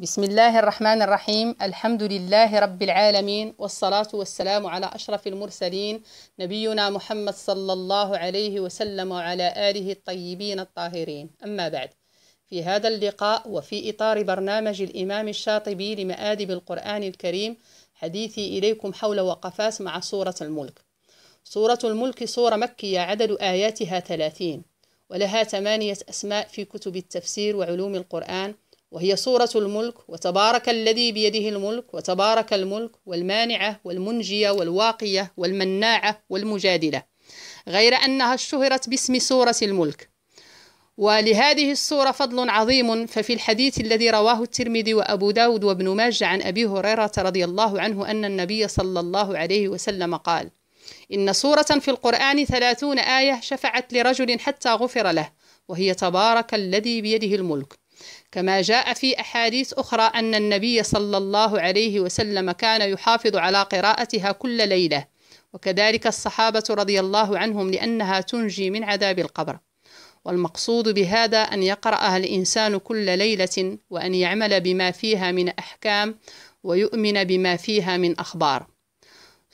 بسم الله الرحمن الرحيم الحمد لله رب العالمين والصلاة والسلام على أشرف المرسلين نبينا محمد صلى الله عليه وسلم وعلى آله الطيبين الطاهرين أما بعد في هذا اللقاء وفي إطار برنامج الإمام الشاطبي لمآدب القرآن الكريم حديثي إليكم حول وقفات مع سورة الملك سورة الملك سورة مكية عدد آياتها ثلاثين ولها ثمانية أسماء في كتب التفسير وعلوم القرآن وهي صورة الملك وتبارك الذي بيده الملك وتبارك الملك والمانعة والمنجية والواقية والمناعة والمجادلة غير أنها اشتهرت باسم سورة الملك ولهذه الصورة فضل عظيم ففي الحديث الذي رواه الترمذي وأبو داود وابن ماجه عن أبي هريرة رضي الله عنه أن النبي صلى الله عليه وسلم قال إن سورة في القرآن ثلاثون آية شفعت لرجل حتى غفر له وهي تبارك الذي بيده الملك كما جاء في أحاديث أخرى أن النبي صلى الله عليه وسلم كان يحافظ على قراءتها كل ليلة وكذلك الصحابة رضي الله عنهم لأنها تنجي من عذاب القبر والمقصود بهذا أن يقرأها الإنسان كل ليلة وأن يعمل بما فيها من أحكام ويؤمن بما فيها من أخبار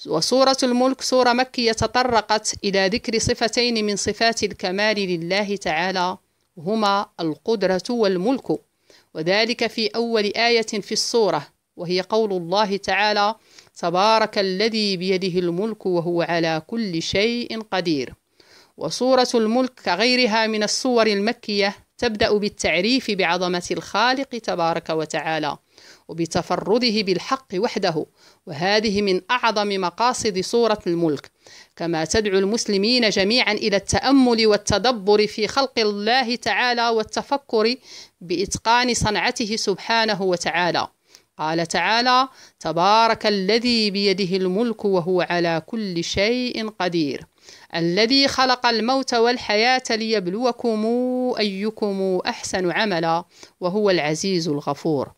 وسورة الملك سورة مكية تطرقت إلى ذكر صفتين من صفات الكمال لله تعالى هما القدرة والملك وذلك في أول آية في الصورة وهي قول الله تعالى تبارك الذي بيده الملك وهو على كل شيء قدير وصورة الملك كغيرها من الصور المكية تبدا بالتعريف بعظمه الخالق تبارك وتعالى وبتفرده بالحق وحده وهذه من اعظم مقاصد سوره الملك كما تدعو المسلمين جميعا الى التامل والتدبر في خلق الله تعالى والتفكر باتقان صنعته سبحانه وتعالى قال تعالى تبارك الذي بيده الملك وهو على كل شيء قدير الذي خلق الموت والحياة ليبلوكم أيكم أحسن عملا وهو العزيز الغفور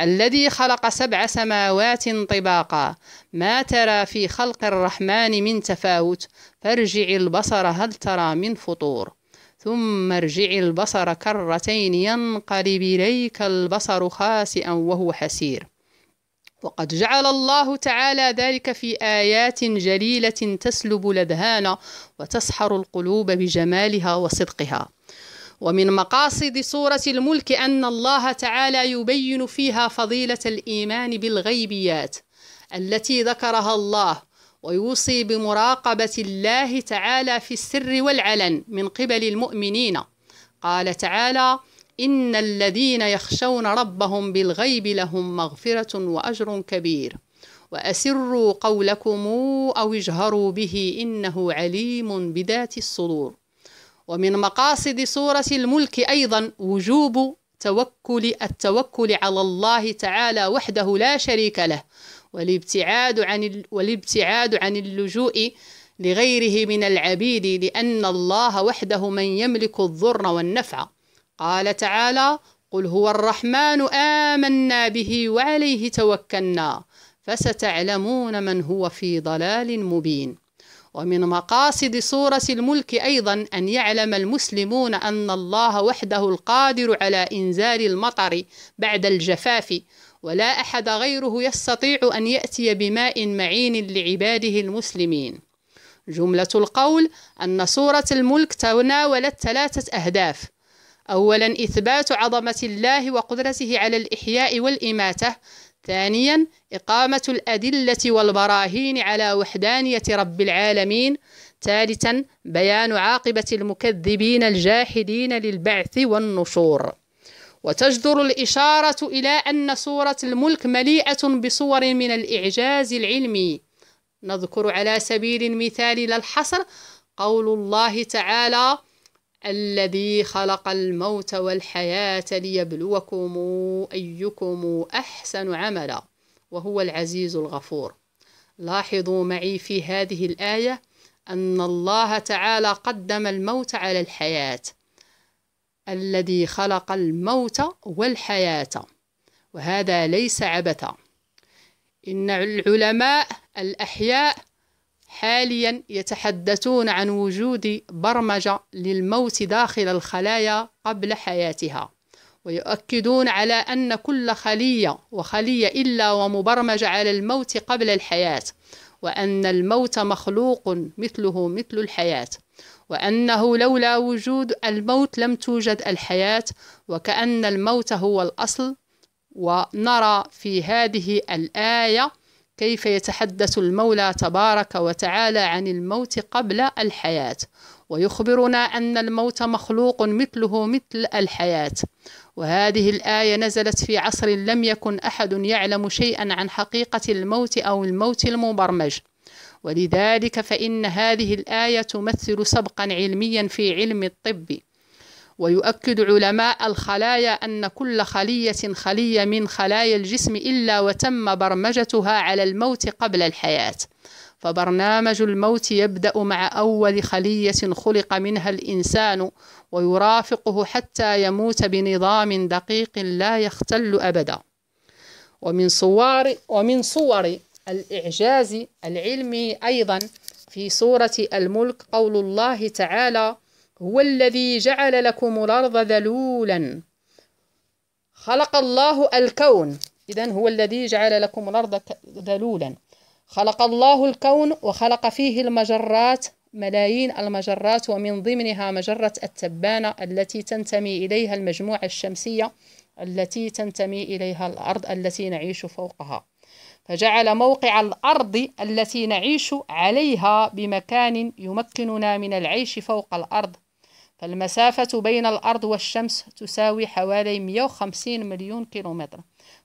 الذي خلق سبع سماوات طباقا ما ترى في خلق الرحمن من تفاوت فارجع البصر هل ترى من فطور ثم ارجع البصر كرتين ينقلب إليك البصر خاسئا وهو حسير وقد جعل الله تعالى ذلك في آيات جليلة تسلب الأذهان وتسحر القلوب بجمالها وصدقها ومن مقاصد سورة الملك أن الله تعالى يبين فيها فضيلة الإيمان بالغيبيات التي ذكرها الله ويوصي بمراقبة الله تعالى في السر والعلن من قبل المؤمنين قال تعالى: إن الذين يخشون ربهم بالغيب لهم مغفرة وأجر كبير وأسروا قولكم أو اجهروا به إنه عليم بذات الصدور ومن مقاصد سورة الملك أيضا وجوب توكل التوكل على الله تعالى وحده لا شريك له والابتعاد عن والابتعاد عن اللجوء لغيره من العبيد لأن الله وحده من يملك الضر والنفع قال تعالى قل هو الرحمن آمنا به وعليه توكلنا فستعلمون من هو في ضلال مبين ومن مقاصد سورة الملك أيضا أن يعلم المسلمون أن الله وحده القادر على إنزال المطر بعد الجفاف ولا أحد غيره يستطيع أن يأتي بماء معين لعباده المسلمين جملة القول أن سورة الملك تناولت ثلاثة أهداف أولا إثبات عظمة الله وقدرته على الإحياء والإماتة ثانيا إقامة الأدلة والبراهين على وحدانية رب العالمين ثالثا بيان عاقبة المكذبين الجاحدين للبعث والنشور وتجدر الإشارة إلى أن سورة الملك مليئة بصور من الإعجاز العلمي نذكر على سبيل المثال للحصر قول الله تعالى الذي خلق الموت والحياة ليبلوكم أيكم أحسن عملا وهو العزيز الغفور لاحظوا معي في هذه الآية أن الله تعالى قدم الموت على الحياة الذي خلق الموت والحياة وهذا ليس عبثا إن العلماء الأحياء حاليا يتحدثون عن وجود برمجة للموت داخل الخلايا قبل حياتها ويؤكدون على أن كل خلية وخلية إلا ومبرمجة على الموت قبل الحياة وأن الموت مخلوق مثله مثل الحياة وأنه لولا وجود الموت لم توجد الحياة وكأن الموت هو الأصل ونرى في هذه الآية كيف يتحدث المولى تبارك وتعالى عن الموت قبل الحياة ويخبرنا أن الموت مخلوق مثله مثل الحياة وهذه الآية نزلت في عصر لم يكن أحد يعلم شيئا عن حقيقة الموت أو الموت المبرمج ولذلك فإن هذه الآية تمثل سبقا علميا في علم الطب ويؤكد علماء الخلايا أن كل خلية خلية من خلايا الجسم إلا وتم برمجتها على الموت قبل الحياة فبرنامج الموت يبدأ مع أول خلية خلق منها الإنسان ويرافقه حتى يموت بنظام دقيق لا يختل أبدا ومن صور ومن صور الإعجاز العلمي أيضا في سورة الملك قول الله تعالى هو الذي جعل لكم الأرض ذلولا خلق الله الكون إذا هو الذي جعل لكم الأرض ذلولا خلق الله الكون وخلق فيه المجرات ملايين المجرات ومن ضمنها مجرة التبانة التي تنتمي إليها المجموعة الشمسية التي تنتمي إليها الأرض التي نعيش فوقها فجعل موقع الأرض التي نعيش عليها بمكان يمكننا من العيش فوق الأرض فالمسافة بين الأرض والشمس تساوي حوالي 150 مليون كيلومتر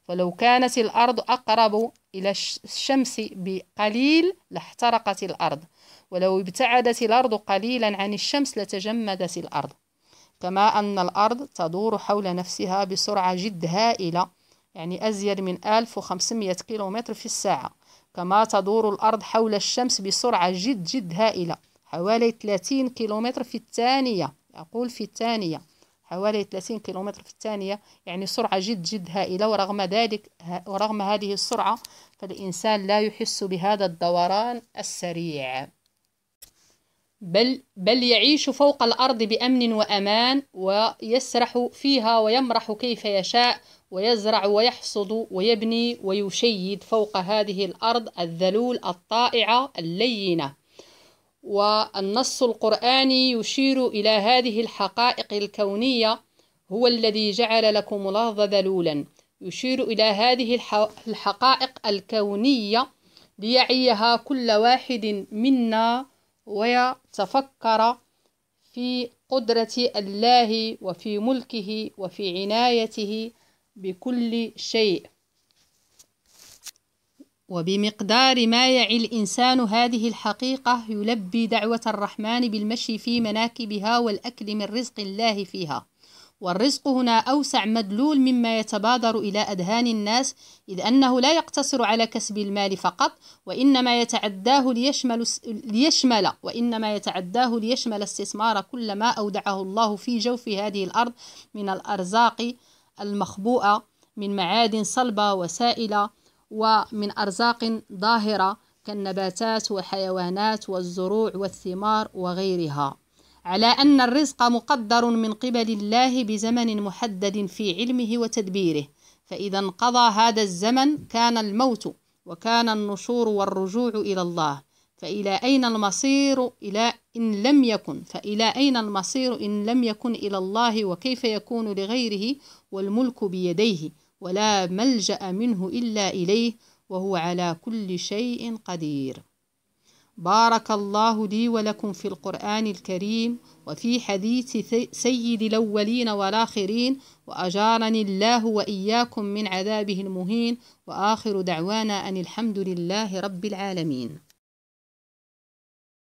ولو كانت الأرض أقرب إلى الشمس بقليل لاحترقت الأرض ولو ابتعدت الأرض قليلا عن الشمس لتجمدت الأرض كما أن الأرض تدور حول نفسها بسرعة جد هائلة يعني أزيد من 1500 كيلومتر في الساعة كما تدور الأرض حول الشمس بسرعة جد جد هائلة حوالي 30 كيلومتر في الثانية أقول في الثانية حوالي 30 كيلومتر في الثانية يعني سرعة جد جد هائلة ورغم ذلك ورغم هذه السرعة فالإنسان لا يحس بهذا الدوران السريع بل بل يعيش فوق الأرض بأمن وأمان ويسرح فيها ويمرح كيف يشاء ويزرع ويحصد ويبني ويشيد فوق هذه الأرض الذلول الطائعة اللينة والنص القرآني يشير إلى هذه الحقائق الكونية هو الذي جعل لكم الأرض ذلولا يشير إلى هذه الحقائق الكونية ليعيها كل واحد منا ويتفكر في قدرة الله وفي ملكه وفي عنايته بكل شيء وبمقدار ما يعي الإنسان هذه الحقيقة يلبي دعوة الرحمن بالمشي في مناكبها والأكل من رزق الله فيها والرزق هنا أوسع مدلول مما يتبادر إلى أذهان الناس إذ أنه لا يقتصر على كسب المال فقط وإنما يتعداه ليشمل, ليشمل وإنما يتعداه ليشمل استثمار كل ما أودعه الله في جوف هذه الأرض من الأرزاق المخبوءة من معادن صلبة وسائلة ومن أرزاق ظاهرة كالنباتات والحيوانات والزروع والثمار وغيرها على أن الرزق مقدر من قبل الله بزمن محدد في علمه وتدبيره فإذا انقضى هذا الزمن كان الموت وكان النشور والرجوع إلى الله فإلى أين المصير إلى إن لم يكن فإلى أين المصير إن لم يكن إلى الله وكيف يكون لغيره والملك بيديه ولا ملجأ منه إلا إليه وهو على كل شيء قدير بارك الله لي ولكم في القرآن الكريم وفي حديث سيد الأولين والآخرين وأجارني الله وإياكم من عذابه المهين وآخر دعوانا أن الحمد لله رب العالمين